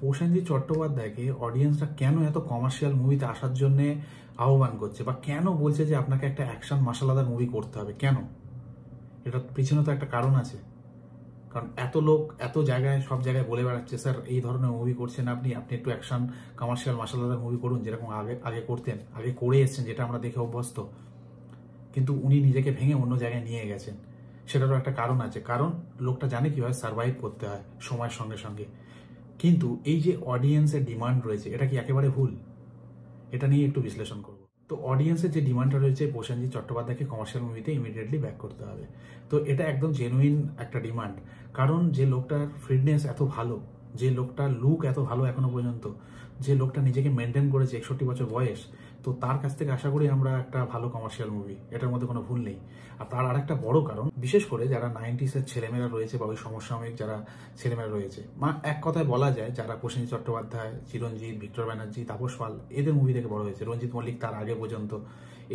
প্রসেনজিৎ চট্টোপাধ্যায়কে অডিয়েন্সরা কেন এত কমার্শিয়াল মুভিতে আসার জন্য আহ্বান করছে বা কেন বলছে যে আপনাকে একটা অ্যাকশন মাসালাদার মুভি করতে হবে কেন এটার পিছনে তো একটা কারণ আছে কারণ এত লোক এত জায়গায় সব জায়গায় বলে বেড়াচ্ছে স্যার এই ধরনের মুভি করছেন আপনি আপনি একটু অ্যাকশন কমার্শিয়াল মাসালাদার মুভি করুন যেরকম আগে আগে করতেন আগে করে এসছেন যেটা আমরা দেখে অভ্যস্ত কিন্তু উনি নিজেকে ভেঙে অন্য জায়গায় নিয়ে গেছেন সেটারও একটা কারণ আছে কারণ লোকটা জানে কীভাবে সার্ভাইভ করতে হয় সময়ের সঙ্গে সঙ্গে কিন্তু এই যে অডিয়েন্সের ডিমান্ড রয়েছে এটা কি একেবারে ভুল এটা নিয়ে একটু বিশ্লেষণ করব তো অডিয়েন্সের যে ডিমান্ডটা রয়েছে প্রসেনজিৎ চট্টোপাধ্যায়কে কমার্শিয়াল মুভিতে ইমিডিয়েটলি ব্যাক করতে হবে তো এটা একদম জেনুইন একটা ডিমান্ড কারণ যে লোকটার ফিটনেস এত ভালো যে লোকটার লুক এত ভালো এখনো পর্যন্ত যে লোকটা নিজেকে মেনটেন করেছে একষট্টি বছর বয়স তো তার কাছ থেকে আশা করি আমরা একটা ভালো কমার্শিয়াল মুভি এটার মধ্যে কোনো ভুল নেই আর তার আরেকটা বড় কারণ বিশেষ করে যারা নাইনটিসের ছেলেমেয়েরা রয়েছে বা ওই সমসাময়িক যারা ছেলেমেয়েরা রয়েছে মা এক কথায় বলা যায় যারা প্রসেন চট্টোপাধ্যায় চিরঞ্জিত ভিক্টর ব্যানার্জি তাপস পাল এদের মুভি দেখে বড় হয়েছে রঞ্জিত মল্লিক তার আগে পর্যন্ত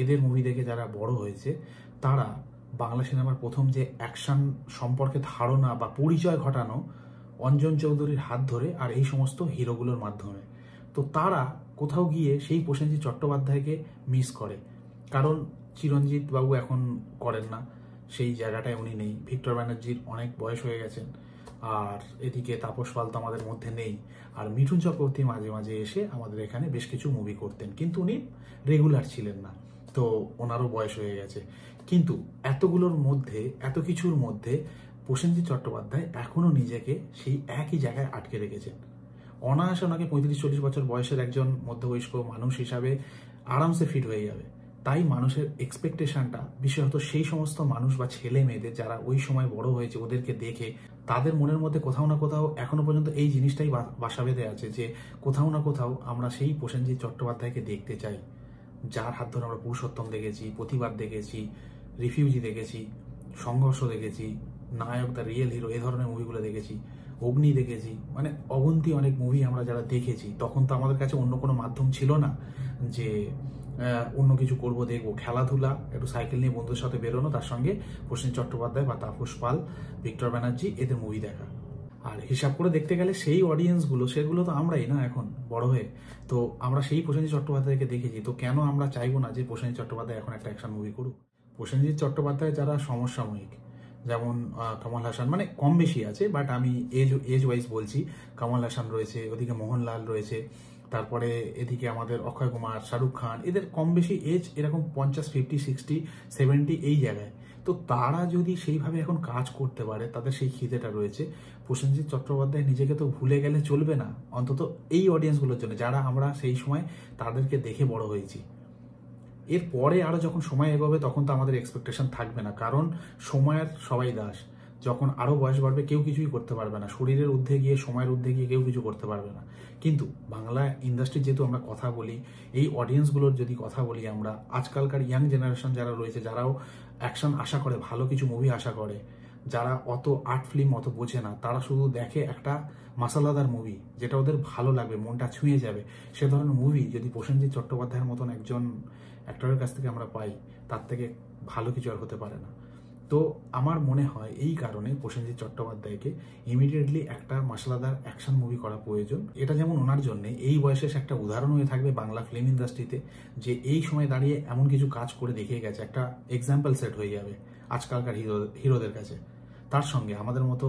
এদের মুভি দেখে যারা বড় হয়েছে তারা বাংলা সিনেমার প্রথম যে অ্যাকশন সম্পর্কে ধারণা বা পরিচয় ঘটানো অঞ্জন চৌধুরীর হাত ধরে আর এই সমস্ত হিরোগুলোর মাধ্যমে তো তারা কোথাও গিয়ে সেই প্রসেনজিৎ চট্টোপাধ্যায়কে মিস করে কারণ চিরঞ্জিত বাবু এখন করেন না সেই জায়গাটায় উনি নেই ভিক্টর ব্যানার্জির অনেক বয়স হয়ে গেছেন আর এদিকে তাপস পাল তো আমাদের মধ্যে নেই আর মিঠুন চক্রবর্তী মাঝে মাঝে এসে আমাদের এখানে বেশ কিছু মুভি করতেন কিন্তু উনি রেগুলার ছিলেন না তো ওনারও বয়স হয়ে গেছে কিন্তু এতগুলোর মধ্যে এত কিছুর মধ্যে প্রসেনজিৎ চট্টোপাধ্যায় এখনও নিজেকে সেই একই জায়গায় আটকে রেখেছেন অনায়াসে ওনাকে পঁয়ত্রিশ চল্লিশ বছর বয়সের একজন মধ্যবয়স্ক মানুষ হিসাবে আরামসে ফিট হয়ে যাবে তাই মানুষের এক্সপেকটেশনটা বিশেষত সেই সমস্ত মানুষ বা ছেলে মেয়েদের যারা ওই সময় বড় হয়েছে ওদেরকে দেখে তাদের মনের মধ্যে কোথাও না কোথাও এখনো পর্যন্ত এই জিনিসটাই বাসা বেঁধে আছে যে কোথাও না কোথাও আমরা সেই প্রসেনজিৎ চট্টোপাধ্যায়কে দেখতে চাই যার হাত ধরে আমরা পুরুষোত্তম দেখেছি প্রতিবাদ দেখেছি রিফিউজি দেখেছি সংঘর্ষ দেখেছি নায়ক দ্য রিয়েল হিরো এ ধরনের মুভিগুলো দেখেছি অগ্নি দেখেছি মানে অগন্তি অনেক মুভি আমরা যারা দেখেছি তখন তো আমাদের কাছে অন্য কোনো মাধ্যম ছিল না যে অন্য কিছু করব দেখব খেলাধুলা একটু সাইকেল নিয়ে বন্ধুর সাথে বেরোনো তার সঙ্গে প্রসেন চট্টোপাধ্যায় বা তাপস পাল ভিক্টর ব্যানার্জি এদের মুভি দেখা আর হিসাব করে দেখতে গেলে সেই অডিয়েন্সগুলো সেগুলো তো আমরাই না এখন বড় হয়ে তো আমরা সেই প্রসেনজিৎ চট্টোপাধ্যায়কে দেখেছি তো কেন আমরা চাইবো না যে প্রসেনজিৎ চট্টোপাধ্যায় এখন একটা অ্যাকশন মুভি করুক প্রসেনজিৎ চট্টোপাধ্যায় যারা সমসাময়িক যেমন কমল হাসান মানে কম বেশি আছে বাট আমি এজ এজ ওয়াইজ বলছি কমল হাসান রয়েছে ওদিকে মোহনলাল রয়েছে তারপরে এদিকে আমাদের অক্ষয় কুমার শাহরুখ খান এদের কম বেশি এজ এরকম পঞ্চাশ ফিফটি সিক্সটি সেভেন্টি এই জায়গায় তো তারা যদি সেইভাবে এখন কাজ করতে পারে তাদের সেই খিদেটা রয়েছে প্রসেনজিৎ চট্টোপাধ্যায় নিজেকে তো ভুলে গেলে চলবে না অন্তত এই অডিয়েন্সগুলোর জন্য যারা আমরা সেই সময় তাদেরকে দেখে বড় হয়েছি এরপরে আরও যখন সময় এগোবে তখন তো আমাদের এক্সপেকটেশন থাকবে না কারণ সময়ের সবাই দাস যখন আরও বয়স বাড়বে কেউ কিছুই করতে পারবে না শরীরের ঊর্ধ্বে গিয়ে সময়ের ঊর্ধ্বে গিয়ে কেউ কিছু করতে পারবে না কিন্তু বাংলা ইন্ডাস্ট্রি যেহেতু আমরা কথা বলি এই অডিয়েন্সগুলোর যদি কথা বলি আমরা আজকালকার ইয়াং জেনারেশন যারা রয়েছে যারাও অ্যাকশন আশা করে ভালো কিছু মুভি আশা করে যারা অত আর্ট ফিল্ম অত বোঝে না তারা শুধু দেখে একটা মাসালাদার মুভি যেটা ওদের ভালো লাগবে মনটা ছুঁয়ে যাবে সে ধরনের মুভি যদি প্রসেনজিৎ চট্টোপাধ্যায়ের মতন একজন অ্যাক্টরের কাছ থেকে আমরা পাই তার থেকে ভালো কিছু আর হতে পারে না তো আমার মনে হয় এই কারণে প্রসেনজিৎ চট্টোপাধ্যায়কে ইমিডিয়েটলি একটা মাসালাদার অ্যাকশন মুভি করা প্রয়োজন এটা যেমন ওনার জন্য এই বয়সে একটা উদাহরণ হয়ে থাকবে বাংলা ফিল্ম ইন্ডাস্ট্রিতে যে এই সময় দাঁড়িয়ে এমন কিছু কাজ করে দেখিয়ে গেছে একটা এক্সাম্পল সেট হয়ে যাবে আজকালকার হিরো হিরোদের কাছে তার সঙ্গে আমাদের মতো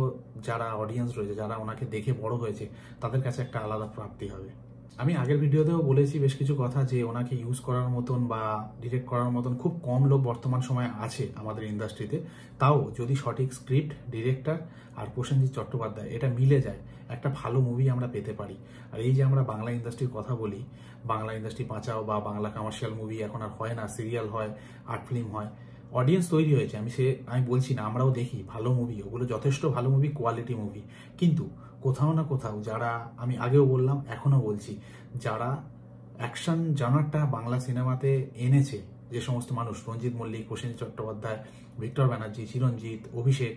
যারা অডিয়েন্স রয়েছে যারা ওনাকে দেখে বড় হয়েছে তাদের কাছে একটা আলাদা প্রাপ্তি হবে আমি আগের ভিডিওতেও বলেছি বেশ কিছু কথা যে ওনাকে ইউজ করার মতন বা ডিরেক্ট করার মতন খুব কম লোক বর্তমান সময়ে আছে আমাদের ইন্ডাস্ট্রিতে তাও যদি সঠিক স্ক্রিপ্ট ডিরেক্টর আর প্রসেনজিৎ চট্টোপাধ্যায় এটা মিলে যায় একটা ভালো মুভি আমরা পেতে পারি আর এই যে আমরা বাংলা ইন্ডাস্ট্রির কথা বলি বাংলা ইন্ডাস্ট্রি বাঁচাও বা বাংলা কমার্শিয়াল মুভি এখন আর হয় না সিরিয়াল হয় আর্ট ফিল্ম হয় অডিয়েন্স তৈরি হয়েছে আমি সে আমি বলছি না আমরাও দেখি ভালো মুভি ওগুলো যথেষ্ট ভালো মুভি কোয়ালিটি মুভি কিন্তু কোথাও না কোথাও যারা আমি আগেও বললাম এখনও বলছি যারা অ্যাকশন জানারটা বাংলা সিনেমাতে এনেছে যে সমস্ত মানুষ রঞ্জিত মল্লিক হোসেন চট্টোপাধ্যায় ভিক্টর ব্যানার্জি চিরঞ্জিত অভিষেক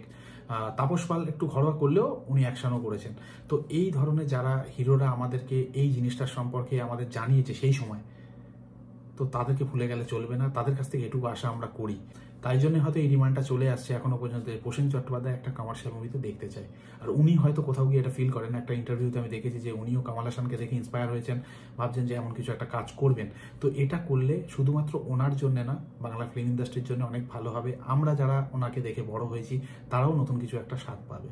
তাপস পাল একটু ঘরোয়া করলেও উনি অ্যাকশনও করেছেন তো এই ধরনের যারা হিরোরা আমাদেরকে এই জিনিসটার সম্পর্কে আমাদের জানিয়েছে সেই সময় তো তাদেরকে ভুলে গেলে চলবে না তাদের কাছ থেকে এটুকু আশা আমরা করি তাই জন্য হয়তো এই ডিমান্ডটা চলে আসছে এখনো পর্যন্ত প্রসেন চট্টোপাধ্যায় একটা কমার্শিয়াল মুভিতে দেখতে চাই আর উনি হয়তো কোথাও গিয়ে এটা ফিল করেন একটা ইন্টারভিউতে আমি দেখেছি যে উনিও কামাল হাসানকে দেখে ইন্সপায়ার হয়েছেন ভাবছেন যে এমন কিছু একটা কাজ করবেন তো এটা করলে শুধুমাত্র ওনার জন্য না বাংলা ফিল্ম ইন্ডাস্ট্রির জন্য অনেক ভালো হবে আমরা যারা ওনাকে দেখে বড় হয়েছি তারাও নতুন কিছু একটা স্বাদ পাবে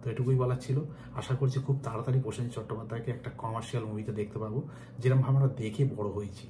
তো এটুকুই বলার ছিল আশা করছি খুব তাড়াতাড়ি প্রসেন চট্টোপাধ্যায়কে একটা কমার্শিয়াল মুভিতে দেখতে পাবো যেরকম আমরা দেখে বড় হয়েছি